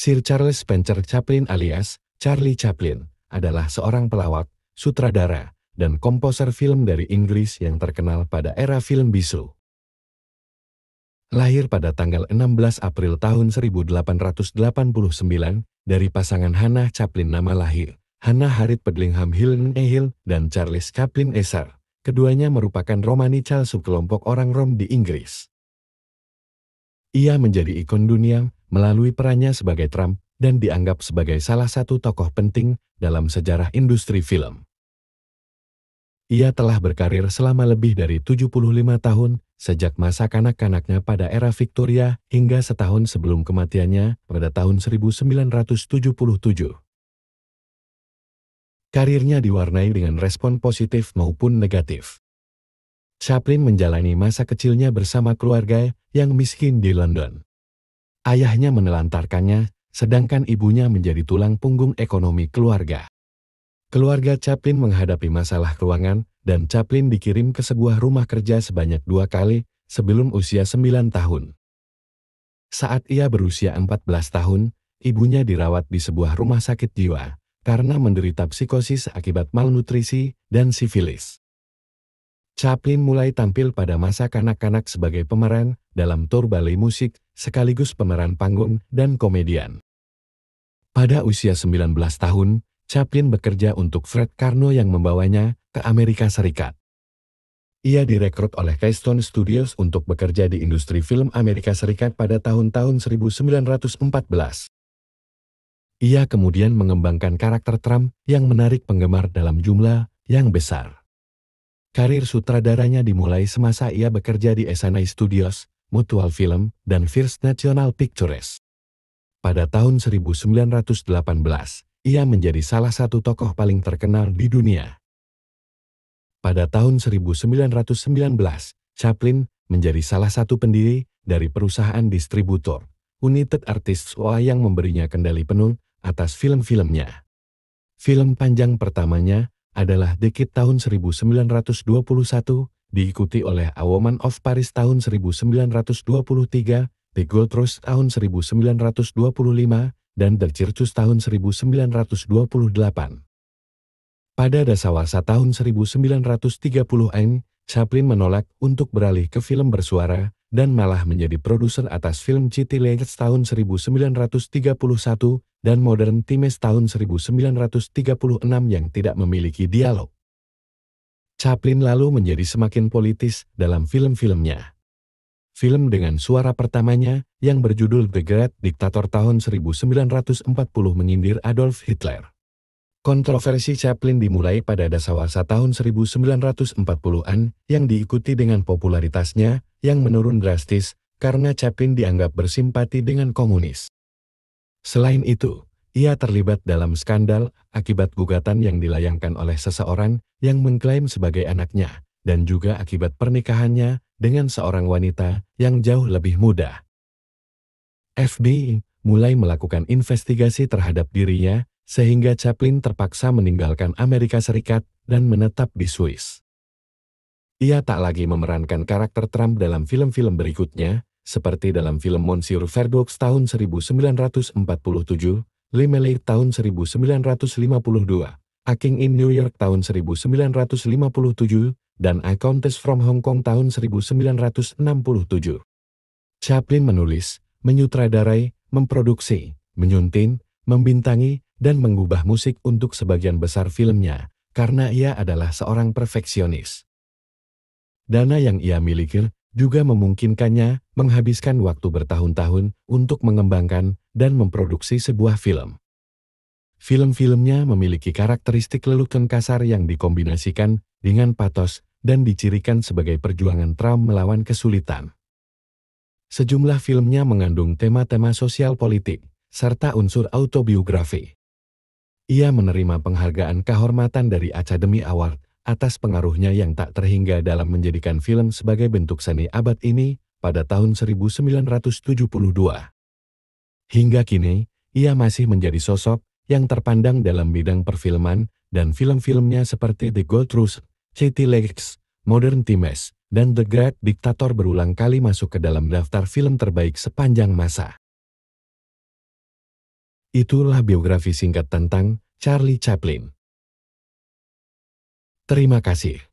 Sir Charles Spencer Chaplin alias Charlie Chaplin adalah seorang pelawak, sutradara, dan komposer film dari Inggris yang terkenal pada era film bisu. Lahir pada tanggal 16 April tahun 1889 dari pasangan Hannah Chaplin nama lahir, Hannah Harriet Pedlingham Hill Ehil dan Charles Chaplin Esar. Keduanya merupakan Romani Chalsu kelompok orang Rom di Inggris. Ia menjadi ikon dunia melalui perannya sebagai Trump dan dianggap sebagai salah satu tokoh penting dalam sejarah industri film. Ia telah berkarir selama lebih dari 75 tahun sejak masa kanak-kanaknya pada era Victoria hingga setahun sebelum kematiannya pada tahun 1977. Karirnya diwarnai dengan respon positif maupun negatif. Chaplin menjalani masa kecilnya bersama keluarga yang miskin di London. Ayahnya menelantarkannya, sedangkan ibunya menjadi tulang punggung ekonomi keluarga. Keluarga Chaplin menghadapi masalah keuangan, dan Chaplin dikirim ke sebuah rumah kerja sebanyak dua kali sebelum usia sembilan tahun. Saat ia berusia empat belas tahun, ibunya dirawat di sebuah rumah sakit jiwa karena menderita psikosis akibat malnutrisi dan sifilis. Chaplin mulai tampil pada masa kanak-kanak sebagai pemeran dalam tour balai musik, sekaligus pemeran panggung dan komedian. Pada usia 19 tahun, Chaplin bekerja untuk Fred Karno yang membawanya ke Amerika Serikat. Ia direkrut oleh Keystone Studios untuk bekerja di industri film Amerika Serikat pada tahun-tahun 1914. Ia kemudian mengembangkan karakter Trump yang menarik penggemar dalam jumlah yang besar. Karir sutradaranya dimulai semasa ia bekerja di SNI Studios Mutual Film, dan First National Pictures. Pada tahun 1918, ia menjadi salah satu tokoh paling terkenal di dunia. Pada tahun 1919, Chaplin menjadi salah satu pendiri dari perusahaan distributor, United Artists OA yang memberinya kendali penuh atas film-filmnya. Film panjang pertamanya adalah The tahun 1921 diikuti oleh A Woman of Paris tahun 1923, The Gold Rush tahun 1925, dan The Circus tahun 1928. Pada dasawarsa tahun 1930-an, Chaplin menolak untuk beralih ke film bersuara dan malah menjadi produser atas film City Lights tahun 1931 dan Modern Times tahun 1936 yang tidak memiliki dialog. Chaplin lalu menjadi semakin politis dalam film-filmnya. Film dengan suara pertamanya, yang berjudul The Great Dictator tahun 1940 menyindir Adolf Hitler. Kontroversi Chaplin dimulai pada dasawarsa tahun 1940-an yang diikuti dengan popularitasnya yang menurun drastis karena Chaplin dianggap bersimpati dengan komunis. Selain itu, ia terlibat dalam skandal akibat gugatan yang dilayangkan oleh seseorang yang mengklaim sebagai anaknya dan juga akibat pernikahannya dengan seorang wanita yang jauh lebih muda. FBI mulai melakukan investigasi terhadap dirinya sehingga Chaplin terpaksa meninggalkan Amerika Serikat dan menetap di Swiss. Ia tak lagi memerankan karakter Trump dalam film-film berikutnya, seperti dalam film Monsieur Verdoux tahun 1947 Limeley tahun 1952, A King in New York tahun 1957, dan A Countess from Hong Kong tahun 1967. Chaplin menulis, menyutradarai, memproduksi, menyuntin, membintangi, dan mengubah musik untuk sebagian besar filmnya, karena ia adalah seorang perfeksionis. Dana yang ia miliki juga memungkinkannya menghabiskan waktu bertahun-tahun untuk mengembangkan dan memproduksi sebuah film. Film-filmnya memiliki karakteristik lelucon kasar yang dikombinasikan dengan patos dan dicirikan sebagai perjuangan Trump melawan kesulitan. Sejumlah filmnya mengandung tema-tema sosial politik, serta unsur autobiografi. Ia menerima penghargaan kehormatan dari Academy Award atas pengaruhnya yang tak terhingga dalam menjadikan film sebagai bentuk seni abad ini pada tahun 1972. Hingga kini, ia masih menjadi sosok yang terpandang dalam bidang perfilman dan film-filmnya seperti The Gold Rush, City Lakes, Modern Times, dan The Great Dictator berulang kali masuk ke dalam daftar film terbaik sepanjang masa. Itulah biografi singkat tentang Charlie Chaplin. Terima kasih.